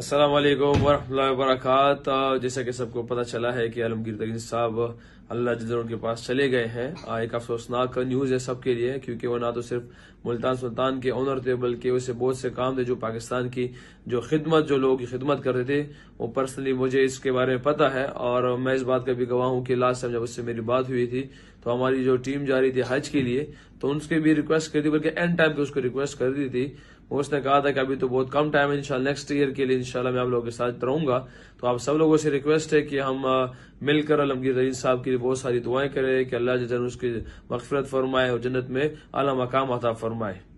अस्सलाम वालेकुम वरहमतुल्लाहि वबरकात जैसा कि सबको पता चला है कि आलमगीर तरीन साहब अल्लाह जल्द उनके पास चले गए हैं एक अफसोसनाक न्यूज़ है सबके लिए क्योंकि वो ना तो सिर्फ मुल्तान सुल्तान के ऑनर थे बल्कि उसे बहुत से काम थे जो पाकिस्तान की जो खिदमत जो लोगों की खिदमत कर रहे थे वो पर्सनली मुझे इसके बारे में पता है और मैं इस बात का भी गवाह हूँ कि लास्ट टाइम जब उससे मेरी बात हुई थी तो हमारी जो टीम जा रही थी हज के लिए तो उनकी भी रिक्वेस्ट कर दी बल्कि एंड टाइम पे उसको रिक्वेस्ट कर दी थी वो उसने कहा था कि अभी तो बहुत कम टाइम है इंशाल्लाह नेक्स्ट ईयर के लिए इंशाल्लाह मैं आप लोगों के साथ रहूंगा तो आप सब लोगों से रिक्वेस्ट है कि हम मिलकर आलमगीर रईस साहब के लिए बहुत सारी दुआएं करें कि अल्लाह जन उसकी मकफरत फरमाए और जन्नत में अला मकाम अता फरमाए